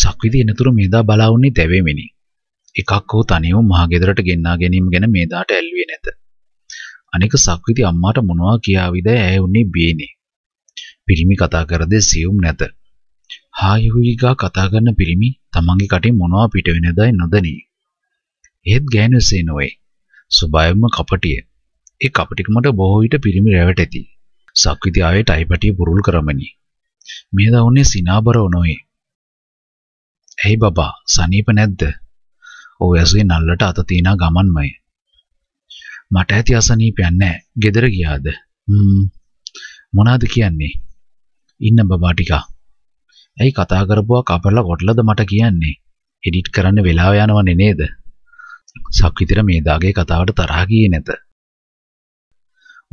සක්විති එනතුරු මේදා බලා වුණේ තැවෙමිනි. එකක් හෝ තනියම මහගෙදරට ගෙන්නා ගැනීම ගැන මේදාට ඇල්ලුවේ නැත. අනික සක්විති අම්මාට මොනවා කියාවිද ඇය උන්නේ බියනේ. පිරිමි කතා කරද සියුම් නැත. හායුහිගා කතා කරන පිරිමි තමන්ගේ කටින් මොනවා පිට වෙනදයි නොදනී. එහෙත් ගෑනුසේ නොවේ. සුභායම කපටිය. ඒ කපටිකමට බොහෝ විට පිරිමි රැවටෙති. සක්විති ආයේ ටයිපටිය පුරුල් කරමනි. මේ දවුනේ සිනාබර නොවේ. ඇයි බබා සනීප නැද්ද? ඔව් ඇසුගේ නල්ලට අත තියනා ගමන්මයි. මට ඇති අසනීපයක් නැහැ. ගෙදර ගියාද? හ්ම් මොනාද කියන්නේ? ඉන්න බබා ටිකක්. ඇයි කතා කරපුවා කපලා කොටලද මට කියන්නේ? එඩිට් කරන්න වෙලාව යනවනේ නේද? සක්විතිර මේ දාගේ කතාවට තරහ ගියේ නැත.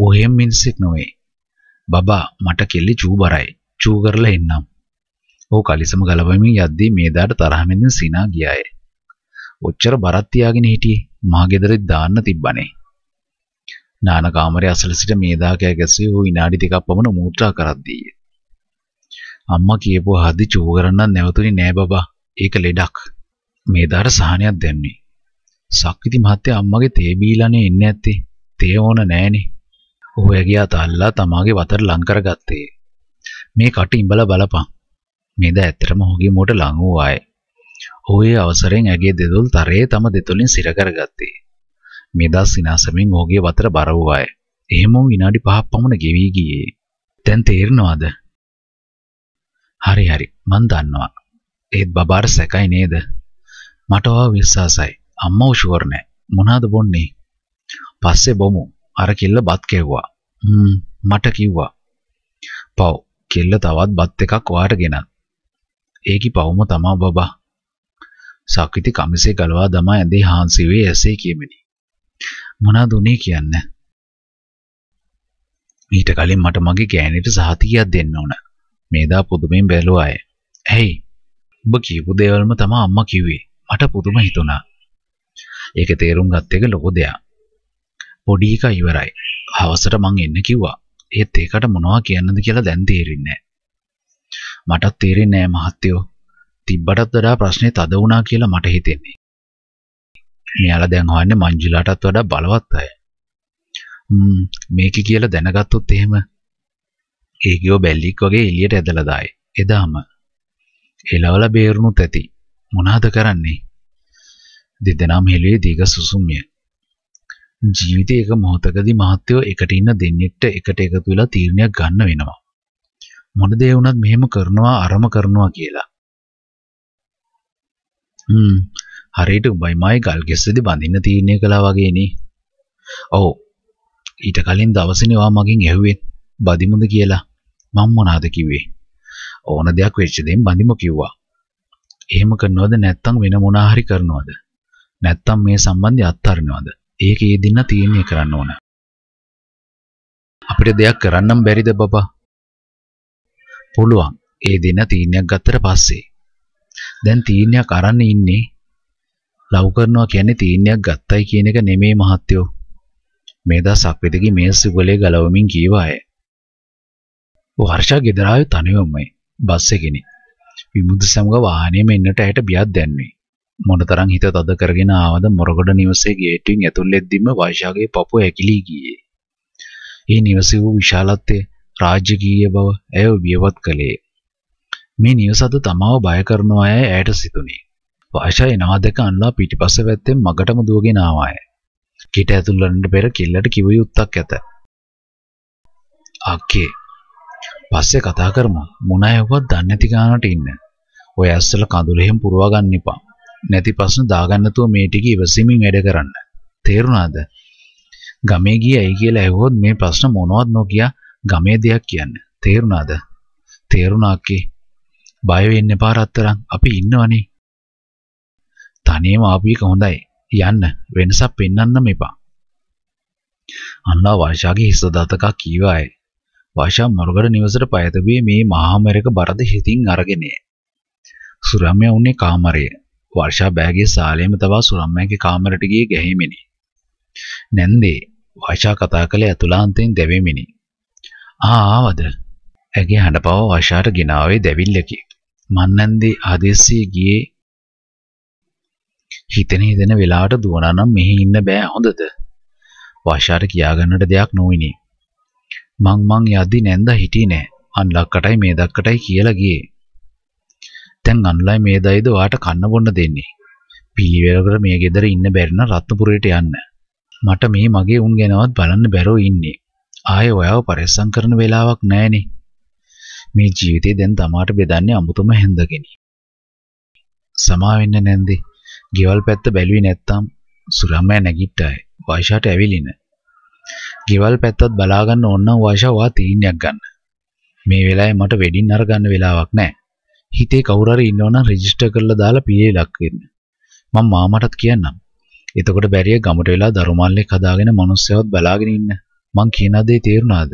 ඔහෙම් මිනිස්සෙක් නොවේ. බබා මට කෙල්ලි චූ බරයි. චූ කරලා එන්නම්. ඔහු කලිසම ගලපමින් යද්දී මේදාට තරහමෙන් සිනා ගියාය. ඔච්චර බරක් තියාගෙන හිටියේ මහ ගෙදරෙත් දාන්න තිබ්බනේ. නාන කාමරයේ අසල සිට මේදා කෑ ගැසී ඔහු විනාඩි දෙකක් පමණ මූත්‍රා කරද්දීය. අම්මා කියපුව හදි චූ කරන්නත් නැවතුනේ නෑ බබා. ඒක ලෙඩක්. මේදාට සහනයක් දැම්මේ. සක්විති මහත්තයා අම්මගේ තේ බීලානේ එන්නේ ඇත්තේ. තේ ඕන නෑනේ. ඔහු ඇගියා තල්ලා තමාගේ වතට ලං කරගත්තේ. මේ කට ඉඹලා බලපන්. මේද ඇත්තටම ඔහුගේ මුවට ලඟ වූ අය. ඔහු ඒ අවසරයෙන් ඇගේ දෙදුල් තරයේ තම දෙතුලින් සිර කරගත්තේ. මේදා සිනාසමින් ඔහුගේ වතර බර වූ අය. එහෙම විනාඩි 5ක් පමණ ගෙවි ගියේ. දැන් තේරෙනවද? හරි හරි මන් දන්නවා. ඒත් බබාර සැකයි නේද? මට ඔයා විශ්වාසයි. අම්මව ෂුවර් නෑ. මොනවාද බොන්නේ? පස්සේ බොමු. අර කෙල්ල බත් කැව්වා. හ්ම් මට කිව්වා. පව් කෙල්ල තවත් බත් එකක් ඔයාට ගෙනත්. ඒකි පවුම තමා බබා. සක්විති කමිසේ ගලවා දමා ඇඳේ හාන්සිවේ ඇසේ කියමිනි. මොනාද උනේ කියන්න. ඊට කලින් මට මගේ ගෑණිට සහතිකයක් දෙන්න ඕන. මේදා පුදුමෙන් බැලුවා අය. "ඇයි? ඔබ කියපු දේවල්ම තමයි අම්මා කිව්වේ. මට පුදුම හිතුණා." ඒක තේරුම් ගත් එක ලොකු දෙයක්. පොඩි එක ඉවරයි. හවසට මං එන්න කිව්වා. ඒත් ඒකට මොනවා කියන්නද කියලා දැන් තේරෙන්නේ නැහැ. මටත් තේරෙන්නේ නෑ මහත්තයෝ. තිබ්බටත් වඩා ප්‍රශ්නේ තද වුණා කියලා මට හිතෙන්නේ. මෙයාලා දැන් හොයන්නේ මංජුලාටත් වඩා බලවත් අය. ම්ම් මේක කියලා දැනගත්තොත් එහෙම ඒ ගියෝ බැල්ලික් වගේ එළියට ඇදලා දායි. එදාම එලවල බේරුණුත් ඇති. මොනවද කරන්නේ? දෙදෙනාම හෙළුවේ දීග සුසුම්ය. ජීවිතේ එක මොහොතකදී මහත්යෝ එකට ඉන්න දෙන්නෙක්ට එකට එකතු වෙලා තීරණයක් ගන්න වෙනවා. මොන දේ වුණත් මෙහෙම කරනවා අරම කරනවා කියලා. හ්ම් හරියට උඹයි මයි ගල් ගැස්සේදී බඳින්න තීරණය කළා වගේනේ. ඔව්. ඊට කලින් දවසේනේ වා මගෙන් ඇහුවේ බදිමුද කියලා. මම මොනවද කිව්වේ? ඕන දෙයක් වෙච්ච දෙයින් බඳිමු කිව්වා. එහෙම කරනවද නැත්නම් වෙන මොනා හරි කරනවද? නැත්නම් මේ සම්බන්ධය අත්හරිනවද? ඒක ඒ දින තීරණය කරන්න ඕන. අපිට දෙයක් කරන්නම් බැරිද බබා? පුළුවන්. ඒ දෙන තීන්යක් ගත්තට පස්සේ. දැන් තීන්යක් අරන් ඉන්නේ ලව් කරනවා කියන්නේ තීන්යක් ගත්තයි කියන එක නෙමේ මහත්තයෝ. මේ දා සක්විතගේ මේස් සුගලේ ගලවමින් කීව අය. වර්ෂා ගෙදර ආවේ තනිවමයි බස් එකෙනි. විමුද සමග වාහනේ මෙන්නට ඇයට බියක් දැන්වේ. මොනතරම් හිත තද කරගෙන ආවද මොරගොඩ නිවසේ ගේට්ටුවෙන් ඇතුල් වෙද්දිම වර්ෂාගේ පපුව ඇකිලී ගියේ. ඒ නිවසේ වූ විශාලත්වය රාජකීය බව ඇය වියවත් කළේ. මේ නිවසද තමාව බය කරන අය ඇයට සිතුනි. වාෂා එනවා දැක අන්ලා පිටිපස්ස පැත්තෙන් මගටම දුවගෙන ආවාය. කිට ඇතුල් වන්නට පෙර කිල්ලට කිව යුත්තක් ඇත. අක්කේ පස්සේ කතා කරමු. මොන අයවවත් දන්නේ නැති ගානට ඉන්න. ඔය ඇස්සල කඳුලෙහිම පුරවා ගන්න එපා. නැති ප්‍රශ්න දාගන්න නැතුව මේ ටික ඉවසීමෙන් වැඩ කරන්න. තේරුණාද? ගමේ ගියයි කියලා ඇහුවොත් මේ ප්‍රශ්න මොනවත් නොකිය ගමේ දෙයක් කියන්න. තේරුණාද? තේරුණාකේ. බය වෙන්න එපා රත්තරන්. අපි ඉන්නවනේ. තනියම ආපු එක හොඳයි. යන්න. වෙනසක් පෙන්වන්න මේපා. අන්නා වර්ෂාගේ හිස දතක කීවාය. වර්ෂා මරුගඩ නිවසට පයතබියේ මේ මහා මෙරක බරද හිතින් අරගෙනේ. සුරම්‍ය වුණේ කාමරයේ. වර්ෂා බෑගේ සාලේම තබා සුරම්මගේ කාමරට ගියේ ගැහිමිනි. නැන්දේ වර්ෂා කතා කළේ අතුලාන්තයෙන් දැවෙමිනි. ආ ආවද? ඇගේ හඬපව වශාට ගෙනාවේ දැවිල්ලකි. මන්නන්දේ ආදේශයේ ගියේ හිතෙන හිතෙන වෙලාවට දුවනා නම් මෙහි ඉන්න බෑ හොඳද? වශාට කියාගන්නට දෙයක් නොවිනි. මං මං යද්දි නැන්දා හිටියේ නෑ. අන්ලක්කටයි මේ දක්කටයි කියලා ගියේ. දැන් අන්ලයි මේ දයිද ඔයාට කන්න බොන්න දෙන්නේ. පිළිවෙලකට මේ ගෙදර ඉන්න බැරි නම් රත්නපුරයට යන්න. මට මේ මගේ උන් ගැනවත් බලන්න බැරෝ ඉන්නේ. ආයෙ ඔයාව පරිස්සම් කරන වෙලාවක් නැහැනේ. මේ ජීවිතේ දැන් තමාට බෙදන්නේ අමුතුම හැන්දගෙනි. සමාවෙන්න නැන්දි. ගෙවල් පැත්ත බැලුවේ නැත්තම් සුරම්මයා නැගිට්ටාය. වයිෂාට ඇවිලින. ගෙවල් පැත්තත් බලාගන්න ඕන නම් වයිෂා වා තීන්යක් ගන්න. මේ වෙලාවේ මට වෙඩින් අරගන්න වෙලාවක් නැහැ. හිතේ කවුරු හරි ඉන්නවනම් රෙජිස්ටර් කරලා දාලා PA ලක් වෙන්න. මම මාමටත් කියන්නම්. එතකොට බැරිය ගමට වෙලා දරුමල්ලෙක් හදාගෙන මිනිස්සයවත් බලාගෙන ඉන්න. මං කියන දේ තේරුණාද?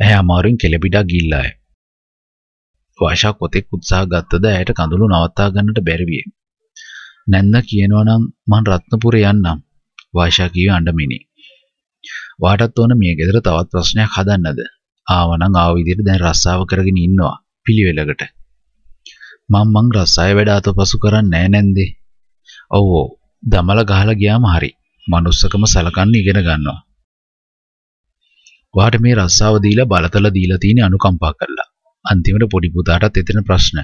ඇහැ අමාරුවෙන් කෙලපිටක් ගිල්ලාය. වාෂා කොතෙක් උත්සාහ ගත්තද ඇයට කඳුළු නවත්තා ගන්නට බැරි විය. නැන්ද කියනවා නම් මං රත්නපුරේ යන්නම්. වාෂා කිව්වේ අඬමිනි. වාටත් ඕන මේ ගෙදර තවත් ප්‍රශ්නයක් හදන්නද? ආවනම් ආව විදිහට දැන් රස්සාව කරගෙන ඉන්නවා පිළිවෙලකට. මං මං රස්සාය වැඩ අතපසු කරන්නේ නෑ නැන්දේ. ඔව් ඔව්. දමල ගහලා ගියාම හරි. manussකම සලකන්න ඉගෙන ගන්නවා. ඔයාට මේ රස්සාව දීලා බලතල දීලා තියෙන අනුකම්පා කරලා. අන්තිමට පොඩි පුතාටත් එතන ප්‍රශ්න.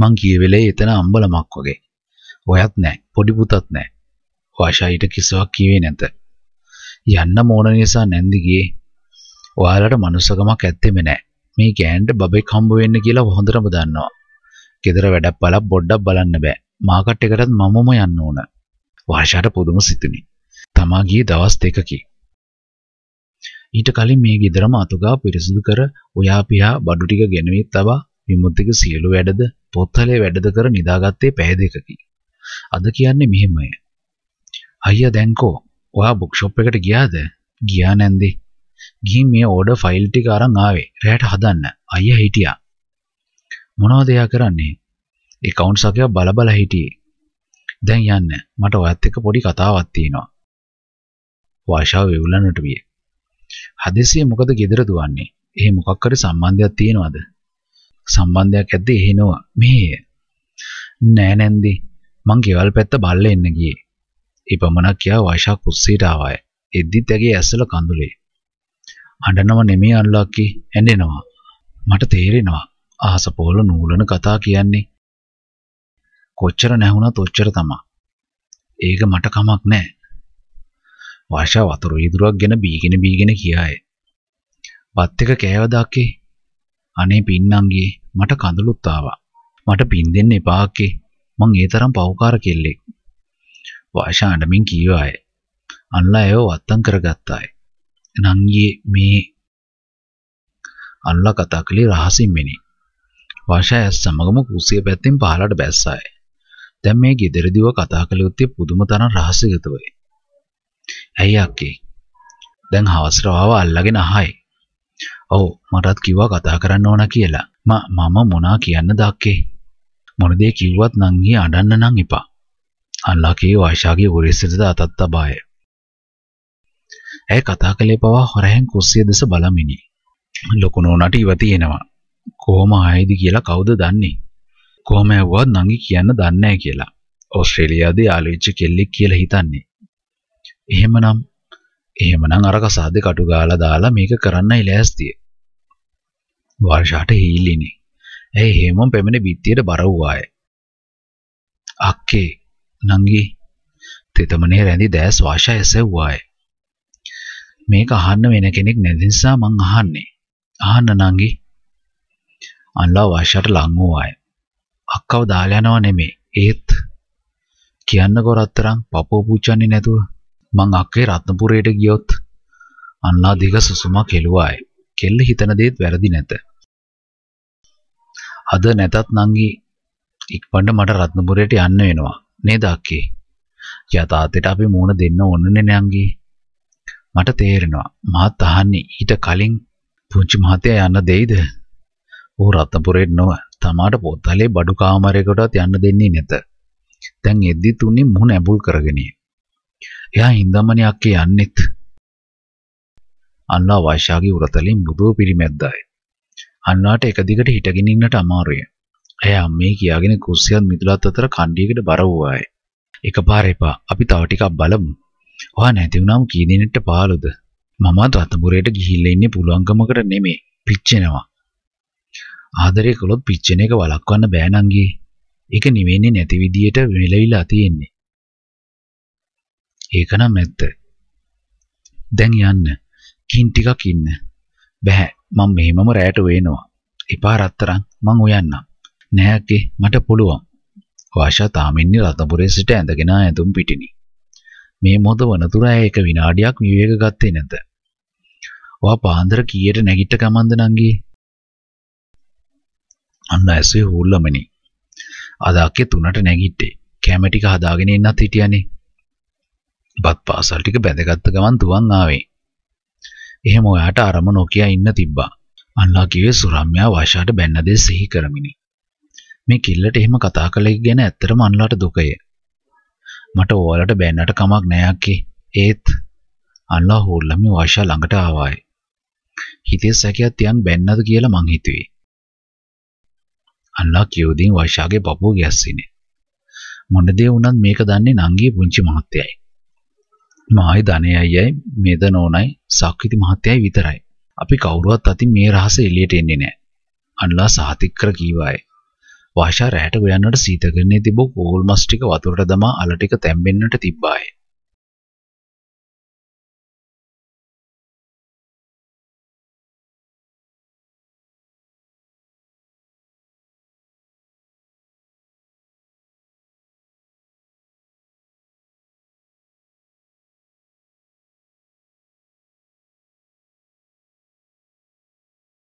මං ගිය වෙලේ එතන අම්බලමක් වගේ. ඔයත් නැහැ. පොඩි පුතත් නැහැ. වාෂායිට කිසිවක් කිව්වේ නැත. යන්න මෝන නිසා නැන්දි ගියේ. ඔයාලට මනුස්සකමක් ඇත්තෙම නැහැ. මේ ගෑනට බබෙක් හම්බ වෙන්න කියලා හොඳටම දන්නවා. ගෙදර වැඩක් බලක් බොඩ්ඩක් බලන්න බෑ. මාකට් එකටත් මමම යන්න ඕන. වාෂාට පුදුම සිතුනි. තමා ගියේ දවස් දෙකකී. ඊට කලින් මේ ගෙදරම අතුගාව පිරිසිදු කර ඔයා පියා බඩු ටික ගෙනවී තබා විමුක්තික සියලු වැඩද පොත්හලේ වැඩද කර නිදාගත්තේ පැය දෙකකි. අද කියන්නේ මෙහෙමය. අයියා දැන්කෝ ඔයා බුක් ෂොප් එකට ගියාද? ගියා නැන්දේ. ගිහින් මේ ඕඩර් ෆයිල් ටික අරන් ආවේ. රැයට හදන්න. අයියා හිටියා. මොනවද එයා කරන්නේ? account එකක් බල බල හිටියේ. දැන් යන්න. මට ඔයත් එක්ක පොඩි කතාවක් තියෙනවා. වාෂාව වෙවුලන්නට විය. හදිසිය මොකද gedara දුවන්නේ? එහෙ මොකක් හරි සම්බන්ධයක් තියනවද? සම්බන්ධයක් ඇද්ද එහෙනව මෙහෙය. නෑ නැන්දි මං ගෙවල් පැත්ත බල්ල එන්න ගියේ. ඒ පමණක් කියා වයිෂා කුස්සියට ආවාය. එද්දිත් ඇගේ ඇස්වල කඳුලේ. අඬනව නෙමේ අල්ලක්කි ඇඬෙනවා. මට තේරෙනවා. අහස පොළ නූලන කතා කියන්නේ. කොච්චර නැහුණත් ඔච්චර තමයි. ඒක මට කමක් නෑ. වර්ෂා වතුර වීදුරක් ගැන බීගෙන බීගෙන කියාය. බත් එක කෑව දාකේ. අනේ පින්නංගියේ මට කඳුළුත් ආවා. මට පින් දෙන්න එපාකේ. මං ඒ තරම් පව්කාර කෙල්ලෙක්. වර්ෂා අඬමින් කීවාය. අල්ලා එව වත්තම් කරගත්තාය. නංගියේ මේ අල්ලා කතා කළේ රහසින් මෙනි. වර්ෂා ඇස් සමගම කුසිය පැත්තෙන් පහළට බැස්සාය. දැන් මේ gederediwa කතා කළේ උත්තේ පුදුම තරම් රහසගතවයි. ඇයි අක්කේ? දැන් හවසට ආව අල්ලගෙන අහයි. ඔව් මටත් කිව්වා කතා කරන්න ඕන කියලා. මම මම මොනා කියන්නද අක්කේ? මොන දේ කිව්වත් නංගි අඬන්න නම් එපා. අල්ලාගේ වෛශාගේ උරෙස්සට අතත් තබාය. ඇය කතා කළේ පවා හොරහෙන් කුස්සිය දෙස බලමිනි. ලොකු නෝනට ඉව තියෙනවා. කොහොම ආයිද කියලා කවුද දන්නේ? කොහොම ඇව්වත් නංගි කියන්න දන්නේ කියලා. ඕස්ට්‍රේලියාවේ ආලෝචිත කෙල්ලෙක් කියලා හිතන්නේ. එහෙමනම් එහෙමනම් අර කසාදේ කටු ගාලා දාලා මේක කරන්නයි ලෑස්තිය. වර්ෂාට හීලිනේ. ඇයි හේමම් පැමිණ බිත්තියට බර වූාය. අක්කේ නංගි තෙතමනේ රැඳි දැස් වාෂා ඇසෙව්වාය. මේක අහන්න වෙන කෙනෙක් නැති නිසා මං අහන්නේ. අහන්න නංගි. අන්ලා වාෂාට ලං වූාය. අක්කව දාලා යනවා නෙමේ. ඒත් කියන්න කොරතරම් පපෝ පුච්චන්නේ නැතුව මං අක්කේ රත්නපුරයට ගියොත් අන්නා දිග සුසුමා කෙළුවායි. කෙල්ල හිතන දේත් වැරදි නැත. අද නැතත් නංගි ඉක්මනට මට රත්නපුරයට යන්න වෙනවා. නේද අක්කේ? යතාතේට අපි මූණ දෙන්න ඕනනේ නංගි. මට තේරෙනවා. මාත් අහන්නේ ඊට කලින් පුංචි මහත්තයා යන්න දෙයිද? ඌ රත්නපුරයට නොව තමාට පොත්තලේ බඩු කාමරයකටවත් යන්න දෙන්නේ නැත. දැන් එද්දි තුනේ මුහුණ ඇඹුල් කරගෙනියි. එයා හින්දම්මනේ අක්කේ යන්නෙත්. අන්නා වෛශාගේ උරතලින් මෘදුව පිරිමැද්දාය. අන්නාට එක දිගට හිටගෙන ඉන්නට අමාරුය. ඇය අම්මේ කියාගෙන කුස්සියත් මිදුලත් අතර කණ්ඩියකට බර වූවාය. එකපාර එපා. අපි තව ටිකක් බලමු. ඔහා නැති වුණාම කී දිනෙට පහළොද? මමත් රතපුරේට ගිහිල්ලා ඉන්නේ පුළුවන්කමකට නෙමෙයි. පිච්චෙනවා. ආදරය කළොත් පිච්චෙන එක වළක්වන්න බෑ නංගී. ඒක නිවෙන්නේ නැති විදියට වෙලවිලා තියෙන්නේ. ඒකනම් ඇත්ත. දැන් යන්න. කින් ටිකක් ඉන්න. බෑ. මම මෙහෙමම රැයට වේනවා. එපා රත්තරන් මං උයන්නම්. නෑකේ මට පුළුවන්. වාෂා තාමින්නේ රතපුරේ සිට ඇඳගෙන ඇඳුම් පිටිනි. මේ මොහොත වනතුර ඇය එක විනාඩියක් විවේක ගත්තේ නැත. වා පාන්දර කීයට නැගිට ගමන්ද නංගී? අන්න ඇසේ හූල්ලමනි. අද අක්කේ 3ට නැගිට්ටේ. කැම ටික හදාගෙන ඉන්නත් හිටියානේ. බත් පාසල් ටික බැඳගත්ත ගමන් දුවන් ආවේ. එහෙම ඔයාට අරම නොකිය ඉන්න තිබ්බා. අල්ලා කිව්වේ සුරම්‍යා වාෂාට බැන්න දේ සිහි කරමිනි. මේ කිල්ලට එහෙම කතා කළේ ගැන ඇත්තටම අන්ලාට දුකය. මට ඕවලට බැන්නට කමක් නෑ අක්කේ. ඒත් අල්ලා හොල්ලමි වාෂා ළඟට ආවාය. හිතේ සැකයක් තියන් බැන්නද කියලා මං හිතුවේ. අල්ලා කියෝදින් වාෂාගේ පපුව ගැස්සිනේ. මොන දේ වුණත් මේක දන්නේ නංගියේ පුංචි මහත්තයයි. මායි ධනේ අයියයි මෙද නෝනයි සක්විති මහත්තයයි විතරයි. අපි කවුරුවත් අතින් මේ රහස එළියට එන්නේ නැහැ. අන්ලා සාතික්‍ර කීවාය. වාෂා රැට ගොයන්නට සීතකරණේ තිබූ කෝල් මස් ටික වතුරට දමා අල ටික තැම්බෙන්නට තිබ්බාය.